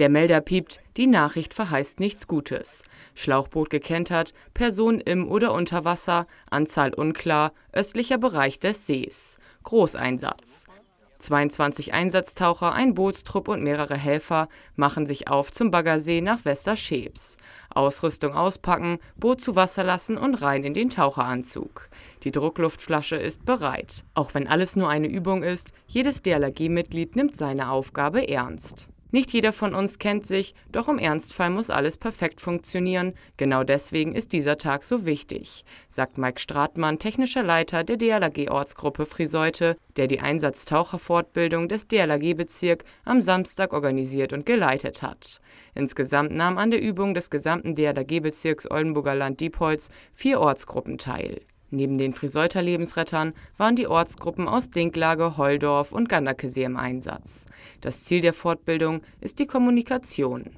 Der Melder piept, die Nachricht verheißt nichts Gutes. Schlauchboot gekentert, Person im oder unter Wasser, Anzahl unklar, östlicher Bereich des Sees. Großeinsatz. 22 Einsatztaucher, ein Bootstrupp und mehrere Helfer machen sich auf zum Baggersee nach Westerschebs. Ausrüstung auspacken, Boot zu Wasser lassen und rein in den Taucheranzug. Die Druckluftflasche ist bereit. Auch wenn alles nur eine Übung ist, jedes DLRG-Mitglied nimmt seine Aufgabe ernst. Nicht jeder von uns kennt sich, doch im Ernstfall muss alles perfekt funktionieren. Genau deswegen ist dieser Tag so wichtig, sagt Mike Stratmann, technischer Leiter der DLAG-Ortsgruppe Friseute, der die Einsatztaucherfortbildung des DLAG-Bezirk am Samstag organisiert und geleitet hat. Insgesamt nahmen an der Übung des gesamten DLAG-Bezirks Oldenburger Land-Diepholz vier Ortsgruppen teil. Neben den Friseuter Lebensrettern waren die Ortsgruppen aus Dinklage, Holdorf und Ganderkesee im Einsatz. Das Ziel der Fortbildung ist die Kommunikation.